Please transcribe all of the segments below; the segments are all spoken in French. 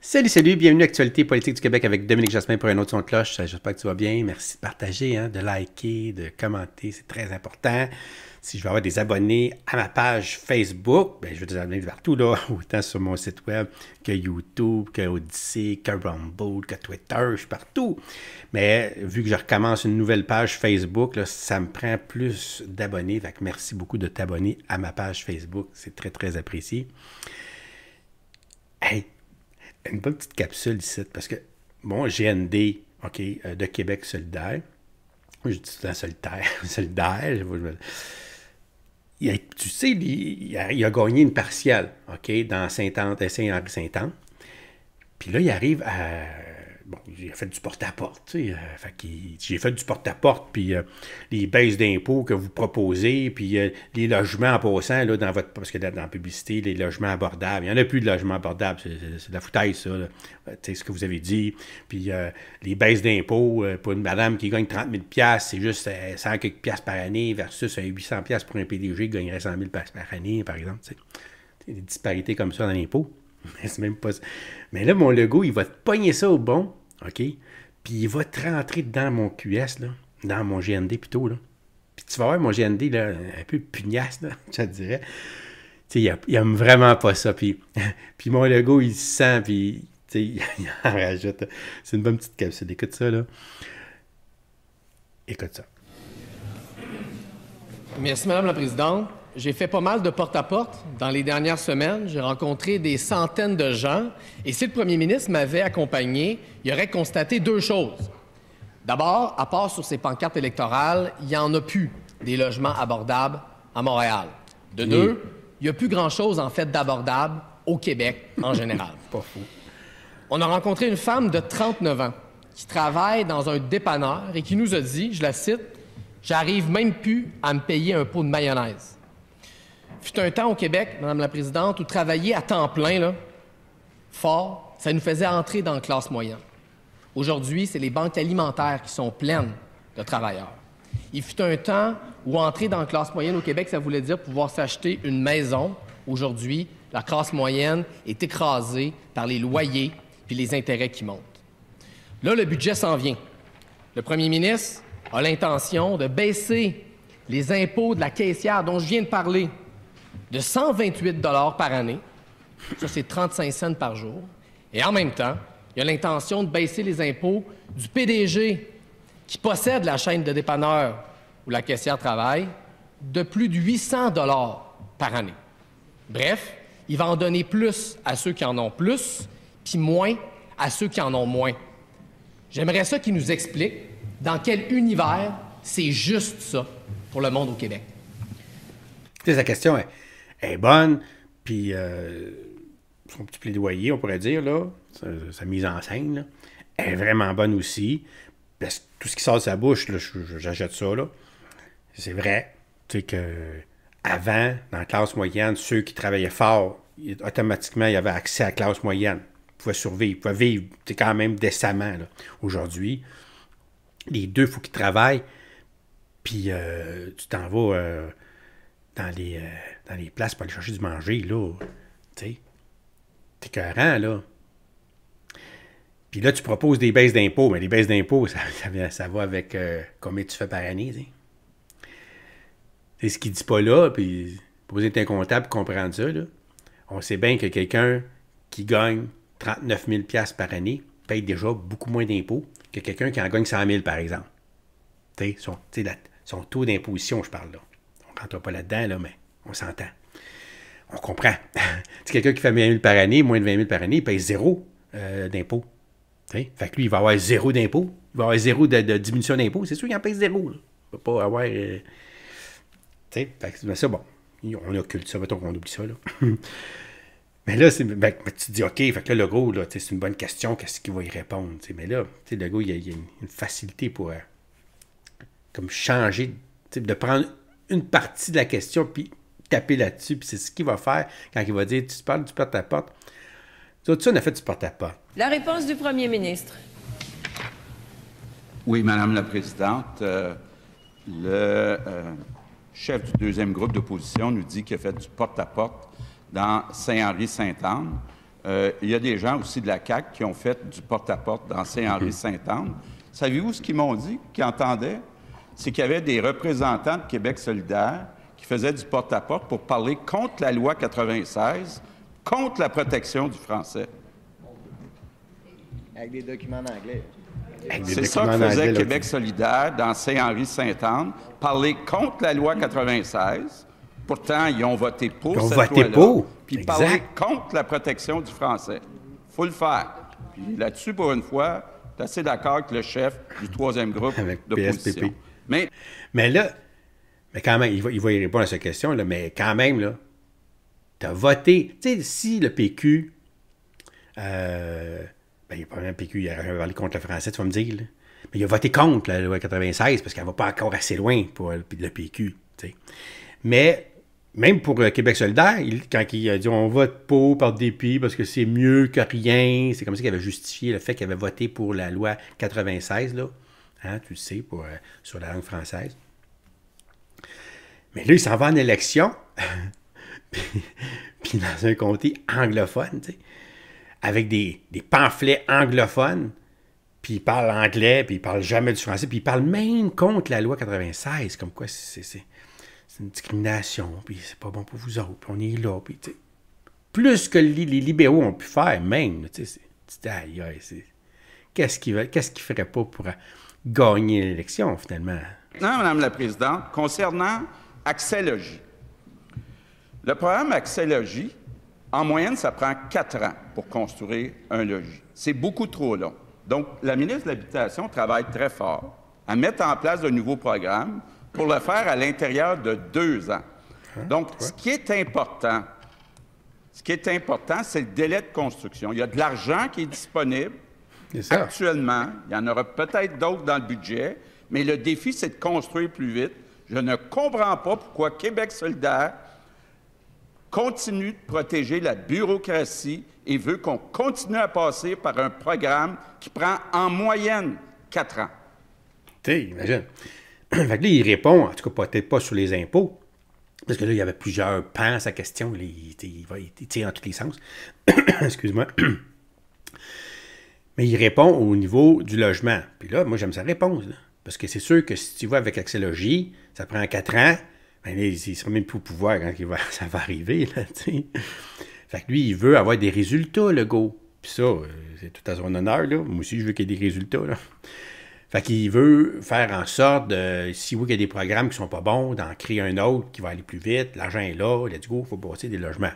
Salut, salut, bienvenue à Actualité politique du Québec avec Dominique Jasmin pour un autre son de cloche. J'espère que tu vas bien. Merci de partager, hein, de liker, de commenter, c'est très important si je veux avoir des abonnés à ma page Facebook, ben, je veux des abonnés partout, là, autant sur mon site web que YouTube, que Odyssey, que Rumble, que Twitter, je suis partout. Mais vu que je recommence une nouvelle page Facebook, ça me prend plus d'abonnés. Fait merci beaucoup de t'abonner à ma page Facebook. C'est très, très apprécié. Hey, une bonne petite capsule ici, parce que bon, GND, OK, euh, de Québec solidaire. Je dis tout solitaire, solidaire. Je, tu sais, il a, il a, gagné une partielle, OK, dans Saint-Anne, Saint-Henri-Saint-Anne. Puis là, il arrive à bon, j'ai fait du porte-à-porte. Euh, j'ai fait du porte-à-porte, puis euh, les baisses d'impôts que vous proposez, puis euh, les logements en passant, là, dans votre, parce que dans, la publicité, les logements abordables, il n'y en a plus de logements abordables, c'est de la foutaise, ça. C'est ce que vous avez dit. Puis les baisses d'impôts pour une madame qui gagne 30 000 c'est juste 100 quelques par année versus 800 pour un PDG qui gagnerait 100 000 par année, par exemple. Des disparités comme ça dans l'impôt. Mais c'est même pas ça. Mais là, mon logo, il va te pogner ça au bon, OK? Puis il va te rentrer dans mon QS, là, dans mon GND plutôt, là. Puis tu vas voir mon GND, là, un peu pugnace, là, je te dirais. Tu sais, il, il aime vraiment pas ça. Puis, puis mon logo, il sent, puis tu sais, il rajoute. C'est une bonne petite capsule. Écoute ça, là. Écoute ça. Merci, Madame la Présidente. J'ai fait pas mal de porte-à-porte dans les dernières semaines. J'ai rencontré des centaines de gens. Et si le premier ministre m'avait accompagné, il aurait constaté deux choses. D'abord, à part sur ces pancartes électorales, il n'y en a plus des logements abordables à Montréal. De deux, il n'y a plus grand-chose, en fait, d'abordable au Québec en général. Pas fou. On a rencontré une femme de 39 ans qui travaille dans un dépanneur et qui nous a dit, je la cite, J'arrive même plus à me payer un pot de mayonnaise fut un temps au Québec, Madame la Présidente, où travailler à temps plein, là, fort, ça nous faisait entrer dans la classe moyenne. Aujourd'hui, c'est les banques alimentaires qui sont pleines de travailleurs. Il fut un temps où entrer dans la classe moyenne au Québec, ça voulait dire pouvoir s'acheter une maison. Aujourd'hui, la classe moyenne est écrasée par les loyers et les intérêts qui montent. Là, le budget s'en vient. Le premier ministre a l'intention de baisser les impôts de la caissière dont je viens de parler, de 128 dollars par année. Ça, c'est 35 cents par jour. Et en même temps, il a l'intention de baisser les impôts du PDG qui possède la chaîne de dépanneurs où la caissière travaille de plus de 800 dollars par année. Bref, il va en donner plus à ceux qui en ont plus, puis moins à ceux qui en ont moins. J'aimerais ça qu'il nous explique dans quel univers c'est juste ça pour le monde au Québec. C'est la question est bonne. Puis euh, son petit plaidoyer, on pourrait dire, là, sa, mise en scène, est vraiment bonne aussi. tout ce qui sort de sa bouche, j'achète ça. C'est vrai. Tu sais que avant, dans la classe moyenne, ceux qui travaillaient fort, automatiquement, ils avaient accès à la classe moyenne. Ils pouvaient survivre, ils pouvaient vivre quand même décemment. Aujourd'hui, les deux, il faut qu'ils travaillent. Puis euh, tu t'en vas. Euh, dans les, euh, dans les places pour aller chercher du manger, là. Tu t'es cohérent, là. Puis là, tu proposes des baisses d'impôts, mais les baisses d'impôts, ça, ça, va avec euh, combien tu fais par année, tu C'est ce qu'il dit pas là, puis poser être un comptable comprendre ça, là. On sait bien que quelqu'un qui gagne 39 000 par année paye déjà beaucoup moins d'impôts que quelqu'un qui en gagne 100 000, par exemple. Tu sais, son taux d'imposition, je parle là rentre pas là-dedans, là, mais on s'entend. On comprend. c'est quelqu'un qui fait 20 000 par année, moins de 20 000 par année, il paye zéro euh, d'impôt. Fait que lui, il va avoir zéro d'impôt. Il va avoir zéro de, diminution d'impôt. C'est sûr qu'il en paye zéro. Il ne va pas avoir. Euh, fait que, mais ça, bon. On occulte ça, mettons qu'on oublie ça. Là. mais là, c'est, ben, ben, tu te dis, OK, fait que le gros, là, c'est une bonne question, qu'est-ce qu'il va y répondre? mais là, le gars, il y a, une, facilité pour euh, comme changer, de prendre une partie de la question, puis taper là-dessus, puis c'est ce qu'il va faire quand il va dire Tu parles du porte-à-porte. tout ça, on a fait du porte-à-porte. La réponse du premier ministre. Oui, Madame la Présidente. Euh, le euh, chef du deuxième groupe d'opposition nous dit qu'il a fait du porte-à-porte dans saint henri saint anne euh, il y a des gens aussi de la CAQ qui ont fait du porte-à-porte dans saint henri saint Savez-vous ce qu'ils m'ont dit, qu'ils entendaient? c'est qu'il y avait des représentants de Québec solidaire qui faisaient du porte-à-porte pour parler contre la loi 96, contre la protection du français. Avec des documents en anglais. C'est ça que faisait Québec solidaire dans Saint-Henri-Sainte-Anne, parler contre la loi 96. Pourtant, ils ont voté pour ils ont voté pour. Puis parler contre la protection du français. faut le faire. Puis là-dessus, pour une fois, tu es assez d'accord avec le chef du troisième groupe de PSPP. Mais, là, quand même, il va, va y répondre à sa question, là, mais quand même, là, t'as voté. Tu sais, si le PQ. Euh, ben, il n'y a pas PQ, il a parlé contre le français, tu vas me dire, Mais il a voté contre la loi 96 parce qu'elle ne va pas encore assez loin pour le, PQ. Mais même pour euh, Québec solidaire, quand il a dit on vote pour par dépit parce que c'est mieux que rien, c'est comme ça qu'il avait justifié le fait qu'il avait voté pour la loi 96. Là tu le sais, euh, sur la langue française. Mais là, il s'en va en élection, puis, dans un comté anglophone, avec des, pamphlets anglophones, puis il parle anglais, puis il parle jamais du français, puis il parle même contre la loi 96, comme quoi c'est une discrimination, puis c'est pas bon pour vous autres, puis on est là, puis tu sais. Plus que les libéraux ont pu faire, même, tu sais, c'est qu'est-ce qu'il ne ferait pas pour gagner l'élection, finalement? Non, Madame la Présidente, concernant Accès-Logis. le programme Accès-Logis, en moyenne, ça prend quatre ans pour construire un logis. C'est beaucoup trop long. Donc, la ministre de l'Habitation travaille très fort à mettre en place un nouveau programme pour le faire à l'intérieur de deux ans. Hein? Donc, ce qui est important, ce qui est important, c'est le délai de construction. Il y a de l'argent qui est disponible Actuellement, il y en aura peut-être d'autres dans le budget, mais le défi, c'est de construire plus vite. Je ne comprends pas pourquoi Québec solidaire continue de protéger la bureaucratie et veut qu'on continue à passer par un programme qui prend en moyenne quatre ans. Tu imagine. fait que là, il répond, en tout cas peut-être pas sur les impôts, parce que là, il y avait plusieurs pans à sa question, il, il tire dans tous les sens. Excuse-moi. Mais il répond au niveau du logement. Puis là, moi, j'aime sa réponse. Parce que c'est sûr que si tu vois avec Axelogie, ça prend quatre ans, mais ben, il ne sera même plus au pouvoir quand ça va arriver. fait que lui, il veut avoir des résultats, le go. Puis ça, euh, c'est tout à son honneur. Là. Moi aussi, je veux qu'il y ait des résultats. Là. Fait qu'il veut faire en sorte de, si vous qu'il y a des programmes qui sont pas bons, d'en créer un autre qui va aller plus vite, l'argent est là, let's go, il faut bosser des logements.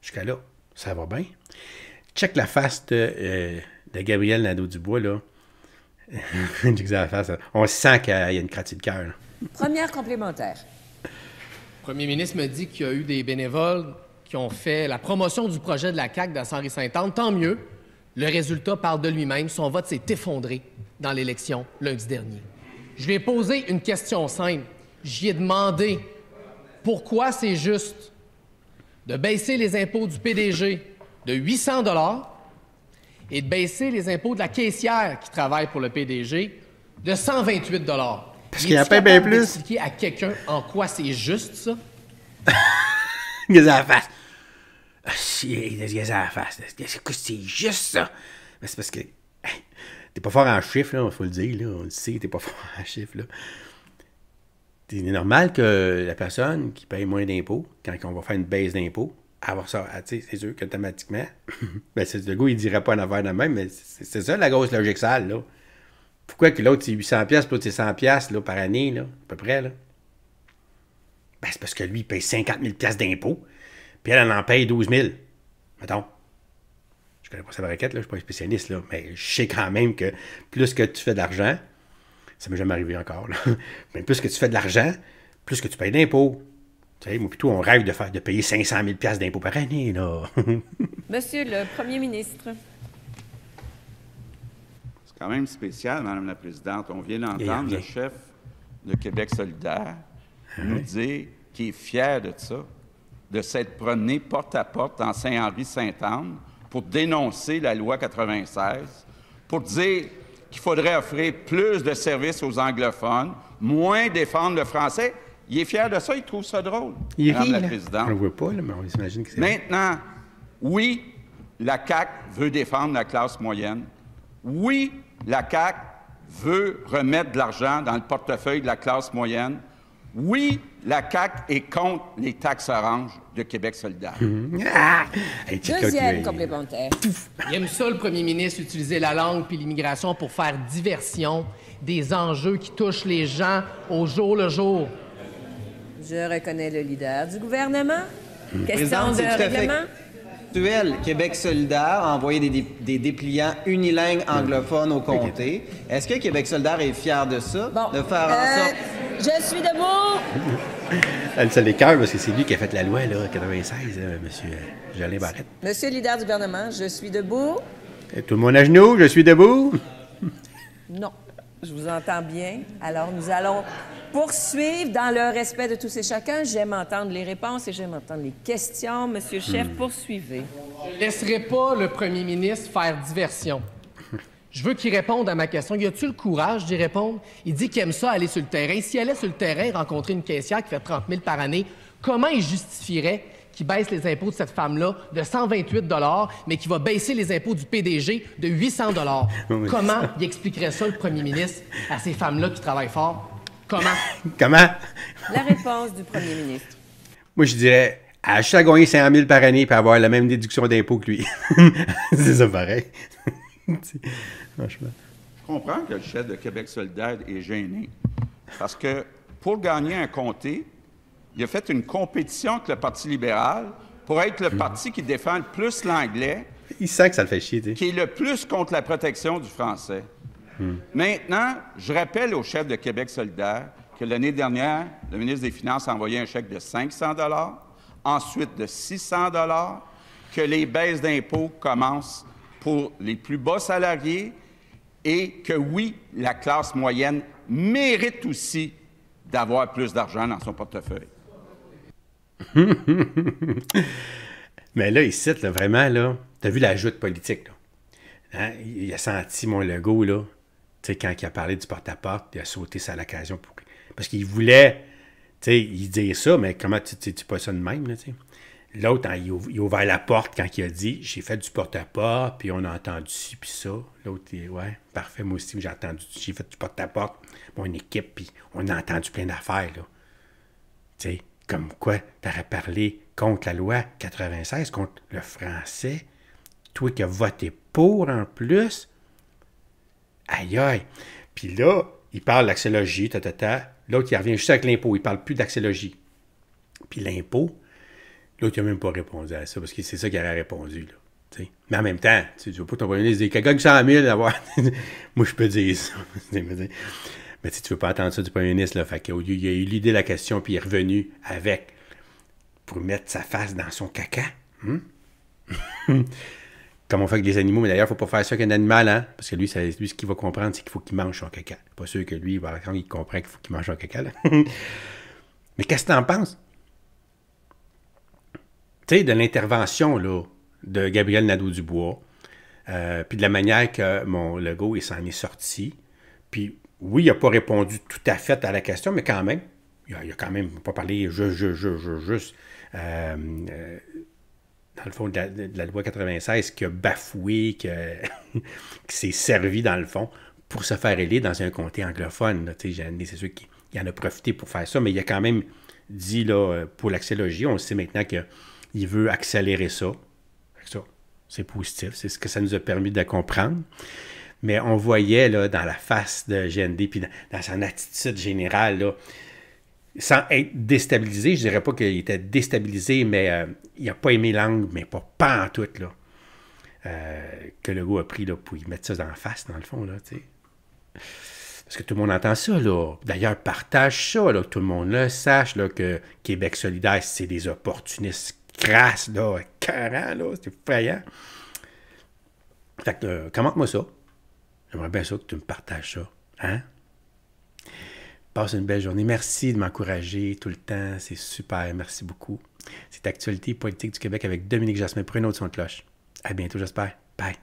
Jusqu'à là, ça va bien. Check la face de, euh, Gabriel Nadeau-Dubois, là. Mm. On sent qu'il y a une cratie de cœur. Première complémentaire. Le premier ministre me dit qu'il y a eu des bénévoles qui ont fait la promotion du projet de la CAQ dans Saint-Anne. Tant mieux. Le résultat parle de lui-même. Son vote s'est effondré dans l'élection lundi dernier. Je lui ai posé une question simple. J'y ai demandé pourquoi c'est juste de baisser les impôts du PDG de 800 dollars et de baisser les impôts de la caissière qui travaille pour le PDG de 128 dollars. Parce qu'il a pas bien plus. Expliquer à quelqu'un en quoi c'est juste ça. quest a face? Qu'est-ce a ah, C'est juste ça. Mais c'est parce que t'es pas fort en chiffres, là, faut le dire, là, on le sait, t'es pas fort en chiffres, là. C'est normal que la personne qui paye moins d'impôts, quand on va faire une baisse d'impôts, avoir ça. Ah, c'est eux que thématiquement, ben, c'est le gars, il dirait pas en affaire de même, mais c'est ça la grosse logique sale, là. Pourquoi que l'autre, c'est 800$, puis l'autre, c'est 100$ là, par année, là, à peu près, là? Ben, c'est parce que lui, il paye 50 000$ d'impôts, puis elle, en paye 12 000$. Mettons. Je connais pas sa requête, je ne suis pas un spécialiste, là, mais je sais quand même que plus que tu fais d'argent, ça ne m'est jamais arrivé encore, là, mais plus que tu fais de l'argent, plus que tu payes d'impôts sais, plutôt, on rêve de, payer 500 000 d'impôts par année, là. Monsieur le Premier ministre. C'est quand même spécial, Madame la Présidente. On vient d'entendre le chef de Québec solidaire ah nous dire qu'il est fier de ça, de s'être promené porte à porte en Saint-Henri-Sainte-Anne pour dénoncer la loi 96, pour dire qu'il faudrait offrir plus de services aux anglophones, moins défendre le français. Il est fier de ça, il trouve ça drôle. Il rit, la On le voit pas, mais on s'imagine que c'est. Maintenant, oui, la CAC veut défendre la classe moyenne. Oui, la CAC veut remettre de l'argent dans le portefeuille de la classe moyenne. Oui, la CAC est contre les taxes oranges de Québec solidaire. Mhm. Ah! Ah! Deuxième complémentaire. Il aime ça, le premier ministre, utiliser la langue puis l'immigration pour faire diversion des enjeux qui touchent les gens au jour le jour. Je reconnais le leader du gouvernement. Hmm. Question de règlement. Québec solidaire a envoyé des, dépliants unilingues anglophones au comté. Est-ce que Québec solidaire est fier de ça? Bon. De faire euh, je suis debout! Elle se l'écœure parce que c'est lui qui a fait la loi, là, 96, 1996, hein, monsieur Jolin euh, Barrette. Monsieur le leader du gouvernement, je suis debout. Et tout le monde à genoux, je suis debout? non. Je vous entends bien. Alors, nous allons poursuivre dans le respect de tous et chacun. J'aime entendre les réponses et j'aime entendre les questions. Monsieur le Chef, hmm. poursuivez. Je ne laisserai pas le premier ministre faire diversion. Je veux qu'il réponde à ma question. Y a-t-il le courage d'y répondre? Il dit qu'il aime ça aller sur le terrain. S'il allait sur le terrain rencontrer une caissière qui fait 30 000 par année, comment il justifierait qui baisse les impôts de cette femme-là de 128 mais qui va baisser les impôts du PDG de 800 dollars. Comment il expliquerait ça, le premier ministre, à ces femmes-là qui travaillent fort? Comment? Comment? La réponse du premier ministre. Moi, je dirais, à gagner 500 000 par année pour avoir la même déduction d'impôts que lui. C'est ça pareil. Franchement. Je comprends que le chef de Québec solidaire est gêné. Parce que pour gagner un comté, il a fait une compétition avec le Parti libéral pour être le parti qui défend le plus l'anglais. Il sait que ça le fait chier, Qui est le plus contre la protection du français. Maintenant, je rappelle au chef de Québec solidaire que l'année dernière, le ministre des Finances a envoyé un chèque de 500 ensuite de 600 que les baisses d'impôts commencent pour les plus bas salariés et que, oui, la classe moyenne mérite aussi d'avoir plus d'argent dans son portefeuille. Mais là, il cite vraiment, là, t'as vu la joute politique. Là. Hein, il a senti mon logo, là. Tu quand il a parlé du porte-à-porte, il a sauté ça à l'occasion. Parce qu'il voulait, tu sais, il dit ça, mais comment tu, tu, pas ça de même, tu L'autre, hein, il, a ouvert la porte quand il a dit J'ai fait du porte-à-porte, puis on a entendu ci, puis ça. L'autre, ouais, parfait, moi aussi, j'ai entendu, j'ai fait du porte-à-porte, mon équipe, puis on a entendu plein d'affaires, là. Tu sais. Comme quoi, t'aurais parlé contre la loi 96, contre le français. Toi qui as voté pour en plus. Aïe aïe. Puis là, il parle d'axéologie, ta, ta, ta. L'autre, il revient juste avec l'impôt. Il parle plus d'axélogie, Puis l'impôt, l'autre, il n'a même pas répondu à ça, parce que c'est ça qu'il avait répondu. Là. Mais en même temps, tu ne veux pas ton premier ministre des quelqu'un 100 000 d'avoir Moi, je peux dire ça. tu ne veux pas attendre ça du premier ministre. Là, fait Il a eu l'idée de la question, puis il est revenu avec pour mettre sa face dans son caca. Hein? Comme on fait avec les animaux, mais d'ailleurs, il ne faut pas faire ça avec un animal, hein? Parce que lui, lui ce qu'il va comprendre, c'est qu'il faut qu'il mange son caca. Pas sûr que lui, quand il comprend qu'il faut qu'il mange son caca. mais qu'est-ce que tu en penses? Tu sais, de l'intervention là, de Gabriel Nadeau-Dubois, euh, puis de la manière que mon logo s'en est sorti, puis oui, il n'a pas répondu tout à fait à la question, mais quand même, il a quand même pas parlé juste, juste, juste, juste dans le fond de la, loi 96 qui a bafoué, qui, s'est servi dans le fond pour se faire élire dans un comté anglophone. C'est sûr qu'il en a profité pour faire ça, mais il a quand même dit là, euh, pour l'axéologie, on sait maintenant qu'il veut accélérer ça. ça c'est positif, c'est ce que ça nous a permis de comprendre mais on voyait là, dans la face de GND, puis dans, son attitude générale, sans être déstabilisé, je ne dirais pas qu'il était déstabilisé, mais euh, il n'a pas aimé l'angle, mais pas, pas en tout, là, euh, que le goût a pris là, pour y mettre ça en face, dans le fond. Là, Parce que tout le monde entend ça. là. D'ailleurs, partage ça, tout le monde le sache, là, que Québec solidaire, c'est des opportunistes crasses, là, c'est effrayant. Fait que, euh, commente-moi ça. J'aimerais bien sûr que tu me partages ça. Hein? Passe une belle journée. Merci de m'encourager tout le temps. C'est super. Merci beaucoup. C'est Actualité politique du Québec avec Dominique Jasmin. Prenez une autre son de cloche. À bientôt, j'espère. Bye.